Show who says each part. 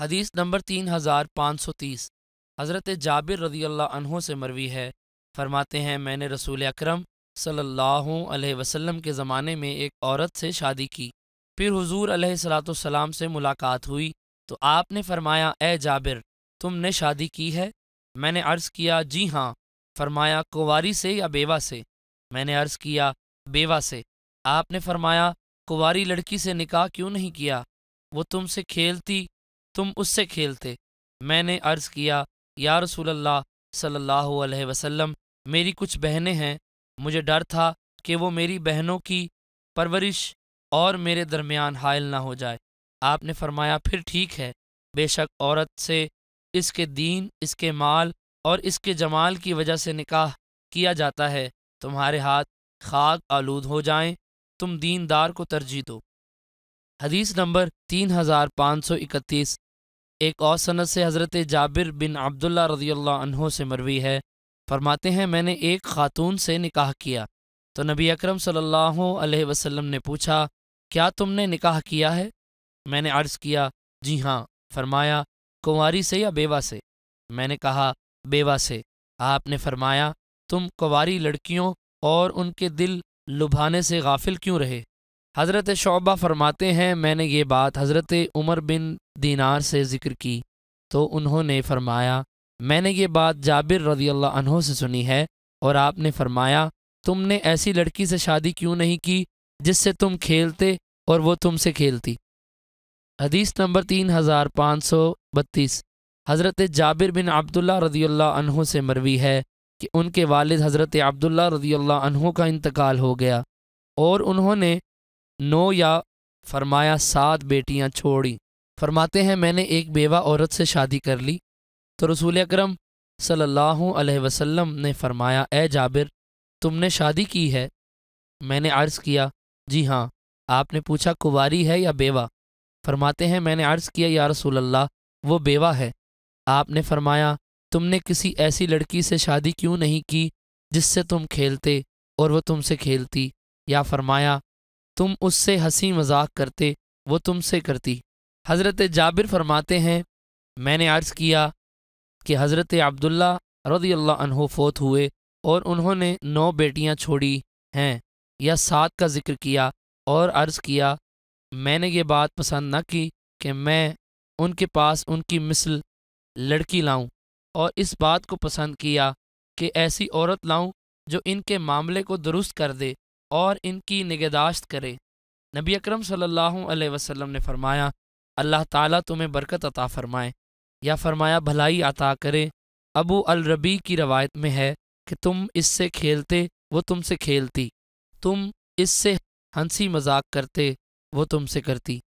Speaker 1: हदीस नंबर तीन हज़ार पाँच सौ तीस हज़रत जाबिर रदी अल्लाह से मरवी है फरमाते हैं मैंने रसूल अक्रम सल्लल्लाहु अलैहि वसल्लम के ज़माने में एक औरत से शादी की फिर हुजूर अलैहिस्सलाम से मुलाकात हुई तो आपने फरमाया ए जाबिर तुमने शादी की है मैंने अर्ज़ किया जी हाँ फरमाया कुवारी से या बेवा से मैंने अर्ज़ किया बेवा से आपने फरमाया कुवारी लड़की से निकाह क्यों नहीं किया वो तुमसे खेलती तुम उससे खेलते मैंने अर्ज़ किया या रसूलल्लाह सल्लल्लाहु अलैहि वसल्लम मेरी कुछ बहनें हैं मुझे डर था कि वो मेरी बहनों की परवरिश और मेरे दरमियान हायल ना हो जाए आपने फरमाया फिर ठीक है बेशक औरत से इसके दीन इसके माल और इसके जमाल की वजह से निकाह किया जाता है तुम्हारे हाथ खाक आलूद हो जाएं तुम दीनदार को तरजीह दो हदीस नंबर तीन हजार पाँच सौ इकतीस एक और सनत से हज़रत जाबिर बिन अब्दुल्ला रदी से मरवी है फरमाते हैं मैंने एक खातून से निकाह किया तो नबी अकरम सल्लल्लाहु अलैहि वसल्लम ने पूछा क्या तुमने निकाह किया है मैंने अर्ज़ किया जी हाँ फरमाया कुंवारी से या बेवा से मैंने कहा बेवा से आपने फरमाया तुम कुंवारी लड़कियों और उनके दिल लुभाने से गाफिल क्यों रहे हज़रत शोबा फरमाते हैं मैंने ये बात हज़रत उमर बिन दीनार से ज़िक्र की तो उन्होंने फरमाया मैंने ये बात जाबिर रज़ी अल्लाह से सुनी है और आपने फरमाया तुमने ऐसी लड़की से शादी क्यों नहीं की जिससे तुम खेलते और वो तुमसे खेलती हदीस नंबर तीन हज़ार पाँच सौ बत्तीस हज़रत जाबिर बिन अब्दुल्ला रज़ी अल्लाह से मरवी है कि उनके वालद हज़रत अब्दुल्ला रज़ी अल्लाह का इंतकाल हो गया और उन्होंने नौ या फरमाया सात बेटियां छोड़ी फरमाते हैं मैंने एक बेवा औरत से शादी कर ली तो रसूल अक्रम सल्लल्लाहु अलैहि वसल्लम ने फरमाया ए जाबिर तुमने शादी की है मैंने अर्ज़ किया जी हाँ आपने पूछा कुवारी है या बेवा फरमाते हैं मैंने अर्ज़ किया या रसूल अल्लाह वो बेवा है आपने फरमाया तुमने किसी ऐसी लड़की से शादी क्यों नहीं की जिससे तुम खेलते और वह तुमसे खेलती या फरमाया तुम उससे हंसी मजाक करते वो तुमसे करती हज़रत जाबिर फरमाते हैं मैंने अर्ज़ किया कि हज़रत अब्दुल्ला रदी अनहो फोत हुए और उन्होंने नौ बेटियां छोड़ी हैं या सात का जिक्र किया और अर्ज़ किया मैंने ये बात पसंद न की कि मैं उनके पास उनकी मिसल लड़की लाऊं और इस बात को पसंद किया कि ऐसी औरत लाऊं जो इनके मामले को दुरुस्त कर दे और इनकी निगहदाश्त करे नबी अक्रम सल्लल्लाहु वसल्लम ने फरमाया अल्लाह ताला तुम्हें बरकत अता फरमाए या फरमाया भलाई अता करे अबू अल रबी की रवायत में है कि तुम इससे खेलते वो तुमसे खेलती तुम इससे हंसी मजाक करते वो तुमसे करती